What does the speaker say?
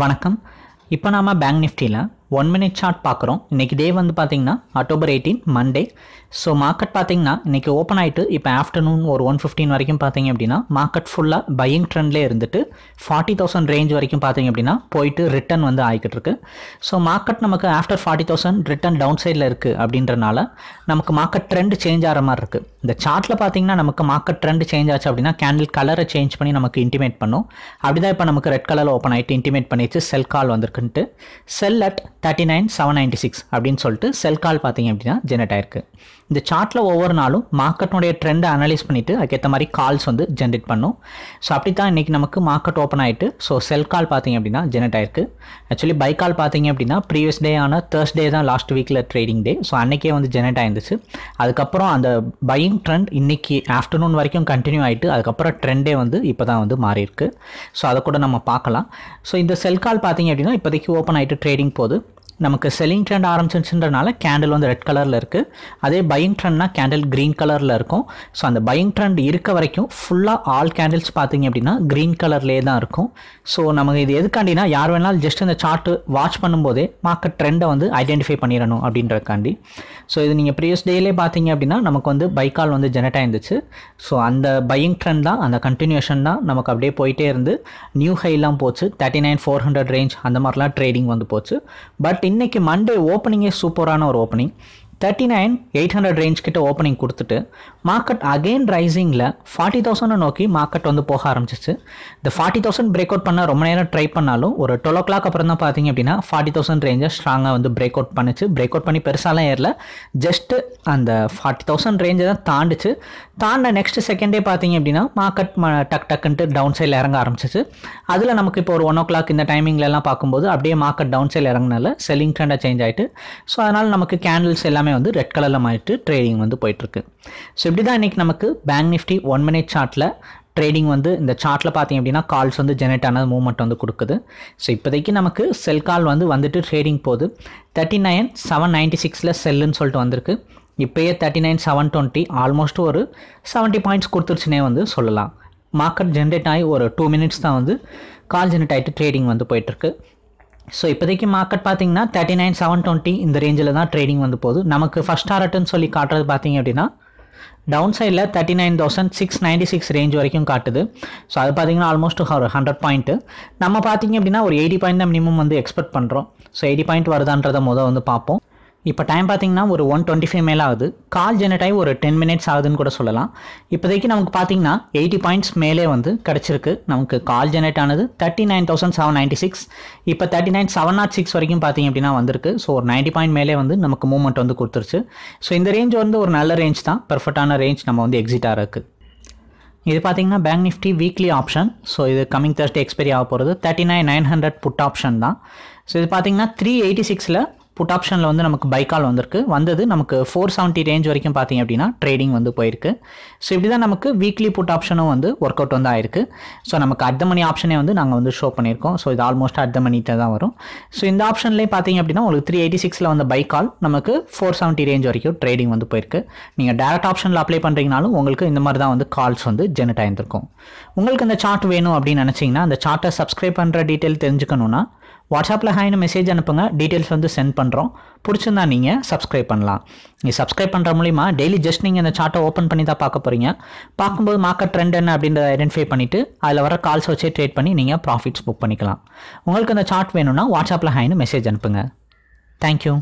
வணக்கம் இப்போ நாம் பேங்க் நிஃப்டியில் ஒன் மினிட் சார்ட் பார்க்குறோம் இன்றைக்கி டே வந்து பார்த்திங்கன்னா October eighteen Monday so market பார்த்தீங்கன்னா இன்றைக்கி ஓப்பன் ஆகிட்டு இப்போ ஆஃப்டர்நூன் ஒரு ஒன் ஃபிஃப்டின் வரைக்கும் பார்த்தீங்க அப்படின்னா மார்க்கெட் ஃபுல்லாக பையிங் ட்ரெண்ட்லே இருந்துட்டு ஃபார்ட்டி தௌசண்ட் ரேஞ்ச் வரைக்கும் பார்த்தீங்க அப்படின்னா போயிட்டு ரிட்டன் வந்து ஆகிக்கிட்டு இருக்கு ஸோ மார்க்கெட் நமக்கு after forty thousand return down சைடில் இருக்குது அப்படின்றனால நமக்கு மார்க்கெட் ட்ரெண்ட் சேஞ்ச் ஆகிற மாதிரி இருக்குது இந்த சார்ட்டில் பார்த்திங்கன்னா நமக்கு மார்க்கெட் ட்ரெண்ட் சேஞ்ச் ஆச்சு அப்படின்னா கேண்டில் கலரை சேஞ்ச் பண்ணி நமக்கு இன்டிமேட் பண்ணும் அப்படி தான் இப்போ நமக்கு ரெட் கலரில் ஓப்பன் ஆகிட்டு இன்டிமேட் பண்ணிச்சு செல் கால் வந்திருக்குன்ட்டு sell at thirty nine seven ninety six அப்படின்னு சொல்லிட்டு செல் கால் பார்த்தீங்க அப்படின்னா ஜெனரேட் ஆயிருக்கு இந்த சார்ட்டில் ஒவ்வொரு நாளும் மார்க்கெட்டுடைய ட்ரெண்டை அனலைஸ் பண்ணிவிட்டு அதுக்கேற்ற மாதிரி கால்ஸ் வந்து ஜென்ரேட் பண்ணும் ஸோ அப்படி தான் இன்றைக்கி நமக்கு மார்க்கெட் ஓப்பன் ஆகிட்டு ஸோ செல் கால் பார்த்தீங்க அப்படின்னா ஜென்ரேட் ஆயிருக்கு ஆக்சுவலி பை கால் பார்த்தீங்க அப்படின்னா ப்ரீவியஸ் டே ஆன தேர்ஸ்டே தான் லாஸ்ட் வீக்கில் ட்ரேடிங் டே ஸோ அன்றைக்கே வந்து ஜென்ரேட் ஆயிருந்துச்சு அதுக்கப்புறம் அந்த பையிங் ட்ரெண்ட் இன்றைக்கி ஆஃப்டர்நூன் வரைக்கும் கண்டினியூ ஆகிட்டு அதுக்கப்புறம் ட்ரெண்டே வந்து இப்போ தான் வந்து மாறியிருக்கு ஸோ அதை கூட நம்ம பார்க்கலாம் ஸோ இந்த செல் கால் பார்த்தீங்க அப்படின்னா இப்போதைக்கு ஓப்பன் ஆகிட்டு ட்ரேடிங் போகுது நமக்கு செல்லிங் ட்ரெண்ட் ஆரம்பிச்சிருச்சுன்றனால கேண்டில் வந்து ரெட் கலரில் இருக்குது அதே பையிங் ட்ரெண்ட்னா கேண்டில் க்ரீன் கலரில் இருக்கும் ஸோ அந்த பையிங் ட்ரெண்ட் இருக்க வரைக்கும் ஃபுல்லாக ஆல் கேண்டில்ஸ் பார்த்தீங்க அப்படின்னா க்ரீன் கலர்லேயே தான் இருக்கும் ஸோ நமக்கு இது எதுக்காண்டினா யார் வேணாலும் ஜஸ்ட் இந்த சார்ட்டு வாட்ச் பண்ணும்போதே மார்க்கெட் ட்ரெண்டை வந்து ஐடென்டிஃபை பண்ணிடணும் அப்படின்றக்காண்டி ஸோ இது நீங்கள் ப்ரீவியஸ் டேலே பார்த்தீங்க அப்படின்னா நமக்கு வந்து பைக்கால் வந்து ஜெனரேட் ஆயிருந்துச்சு ஸோ அந்த பையிங் ட்ரெண்ட் தான் அந்த கண்டினியூஷன் தான் நமக்கு அப்படியே போயிட்டே இருந்து நியூ ஹைலாம் போச்சு thirty nine four hundred range அந்த மாதிரிலாம் ட்ரேடிங் வந்து போச்சு பட் இன்னைக்கு மண்டே ஓப்பனிங்கே சூப்பரான ஒரு opening thirty nine eight hundred range கிட்ட ஓப்பனிங் கொடுத்துட்டு மார்க்கெட் அகெயின் ரைசிங்கில் ஃபார்ட்டி தௌசண்ட் நோக்கி மார்க்கெட் வந்து போக ஆரம்பிச்சிச்சு இந்த ஃபார்ட்டி தௌசண்ட் பிரேக் அவுட் பண்ண ரொம்ப நேரம் ட்ரை பண்ணாலும் ஒரு டுவெல் ஓ கிளாக் அப்புறம் தான் பார்த்தீங்க அப்படின்னா ஃபார்ட்டி தௌசண்ட் ரேஞ்சை ஸ்ட்ராங்காக வந்து பிரேக் அவுட் பண்ணிச்சு பிரேக் அவுட் பண்ணி பெருசாலாம் ஏறல ஜஸ்ட்டு அந்த ஃபார்ட்டி தௌசண்ட் ரேஞ்சை தான் தாண்டிச்சு தாண்ட நெக்ஸ்ட் செகண்டே பார்த்தீங்க அப்படின்னா மார்க்கெட் டக் டக்குன்ட்டு டவுன் சைடில் இறங்க ஆரம்பிச்சிச்சு அதில் நமக்கு இப்போ ஒரு ஒன் ஓ கிளாக் இந்த டைமிங்லலாம் பார்க்கும்போது அப்படியே மார்க்கெட் டவுன் சைடில் இறங்கினால செல்லிங் ட்ரெண்டாக சேஞ்ச் ஆகிட்டு ஸோ அதனால் நமக்கு கேண்டில்ஸ் எல்லாமே எல்லாமே வந்து ரெட் கலரில் மாறிட்டு ட்ரேடிங் வந்து போயிட்டுருக்கு ஸோ இப்படி தான் இன்றைக்கி நமக்கு பேங்க் நிஃப்டி ஒன் மினிட் சார்ட்டில் ட்ரேடிங் வந்து இந்த சார்ட்டில் பார்த்தீங்க அப்படின்னா கால்ஸ் வந்து ஜெனரேட் ஆனது மூவ்மெண்ட் வந்து கொடுக்குது ஸோ இப்போதைக்கு நமக்கு செல் கால் வந்து வந்துட்டு ட்ரேடிங் போகுது தேர்ட்டி நைன் செவன் நைன்ட்டி சிக்ஸில் செல்லுன்னு சொல்லிட்டு வந்திருக்கு இப்போயே thirty nine seven twenty almost ஒரு செவன்ட்டி பாயிண்ட்ஸ் கொடுத்துருச்சுனே வந்து சொல்லலாம் மார்க்கெட் ஜென்ரேட் ஆகி ஒரு டூ மினிட்ஸ் தான் வந்து கால் ஜென்ரேட் ஆகிட்டு ட்ரேடிங் வந்து போயிட்டுருக்கு ஸோ இப்போதைக்கு மார்க்கெட் பார்த்தீங்கன்னா தேர்ட்டி நைன் செவன் டுவெண்ட்டி இந்த ரேஞ்சில் தான் ட்ரேடிங் வந்து போகுது நமக்கு ஃபஸ்ட் டாரட்டுன்னு சொல்லி காட்டுறது பார்த்தீங்க அப்படின்னா டவுன் சைடில் thirty nine thousand six ninety six range வரைக்கும் காட்டுது ஸோ அது பார்த்தீங்கன்னா ஆல்மோஸ்ட் ஒரு ஹண்ட்ரட் பாயிண்ட்டு நம்ம பார்த்தீங்க அப்படின்னா ஒரு எயிட்டி பாயிண்ட் தான் மினிமம் வந்து எக்ஸ்பெக்ட் பண்ணுறோம் ஸோ எயிட்டி பாயிண்ட் வருதான்றதை முதல் வந்து பார்ப்போம் இப்போ டைம் பார்த்திங்கன்னா ஒரு ஒன் டுவெண்ட்டி ஃபைவ் மேலே ஆகுது கால் ஜெனரேட் ஆகி ஒரு டென் மினிட்ஸ் ஆகுதுன்னு கூட சொல்லலாம் இப்போதைக்கு நமக்கு பார்த்திங்கன்னா எயிட்டி பாயிண்ட்ஸ் மேலே வந்து கிடச்சிருக்கு நமக்கு கால் ஜெனரேட் ஆனது thirty nine thousand seven ninety six இப்போ thirty nine seven nought six வரைக்கும் பார்த்திங்க அப்படின்னா வந்திருக்கு ஸோ ஒரு நைன்ட்டி பாயிண்ட் மேலே வந்து நமக்கு மூவ்மெண்ட் வந்து கொடுத்துருச்சு ஸோ இந்த ரேஞ்ச் வந்து ஒரு நல்ல ரேஞ்ச் தான் பெர்ஃபெக்டான ரேஞ்ச் நம்ம வந்து எக்ஸிட் ஆகிறதுக்கு இது பார்த்தீங்கன்னா bank Nifty weekly option so இது கமிங் தேர்ஸ்டே எக்ஸ்பைரி ஆக போகிறது thirty nine nine hundred put option தான் ஸோ இது பார்த்தீங்கன்னா த்ரீ எயிட்டி சிக்ஸில் புட் ஆப்ஷனில் வந்து நமக்கு பைக்கால் வந்திருக்கு வந்தது நமக்கு ஃபோர் செவன்ட்டி ரேஞ்ச் வரைக்கும் பார்த்தீங்க அப்படின்னா ட்ரேடிங் வந்து போயிருக்கு ஸோ இப்படி தான் நமக்கு வீக்லி புட் ஆப்ஷனும் வந்து ஒர்க் அவுட் வந்து ஆயிருக்கு ஸோ நமக்கு அர்த்த மணி ஆப்ஷனே வந்து நாங்கள் வந்து ஷோ பண்ணியிருக்கோம் ஸோ இது ஆல்மோஸ்ட் அர்த்த மணிகிட்ட தான் வரும் ஸோ இந்த ஆப்ஷன்லேயே பார்த்தீங்க அப்படின்னா உங்களுக்கு த்ரீ எயிட்டி சிக்ஸில் வந்து பைக்கால் நமக்கு ஃபோர் செவன்ட்டி ரேஞ்ச் வரைக்கும் ட்ரேடிங் வந்து போயிருக்கு நீங்கள் டேரக்ட் ஆப்ஷனில் அப்ளை பண்ணுறீங்கனாலும் உங்களுக்கு இந்த மாதிரி தான் வந்து கால்ஸ் வந்து ஜெனரேட் ஆயிருந்திருக்கும் உங்களுக்கு இந்த சார்ட் வேணும் அப்படின்னு நினச்சிங்கன்னா அந்த சார்ட்டை சப்ஸ்கிரைப் பண்ணுற டீட்டெயில் தெரிஞ்சுக்கணுன்னா வாட்ஸ்அப்பில் ஹாய்னு மெசேஜ் அனுப்புங்க டீட்டெயில்ஸ் வந்து சென்ட் பண்ணுறோம் பிடிச்சிருந்தா நீங்கள் சப்ஸ்கிரைப் பண்ணலாம் நீங்கள் சப்ஸ்கிரைப் பண்ணுற மூலிமா டெய்லி ஜஸ்ட் நீங்கள் இந்த சார்ட்டை ஓப்பன் பண்ணி தான் பார்க்க போகிறீங்க பார்க்கும்போது மார்க்கெட் ட்ரெண்ட் என்ன அப்படின்றத ஐடென்டிஃபை பண்ணிவிட்டு அதில் வர கால்ஸ் வச்சே ட்ரேட் பண்ணி நீங்கள் ப்ராஃபிட்ஸ் புக் பண்ணிக்கலாம் உங்களுக்கு அந்த சார்ட் வேணும்னா வாட்ஸ்அப்பில் ஹாய்னு மெசேஜ் அனுப்புங்க தேங்க்யூ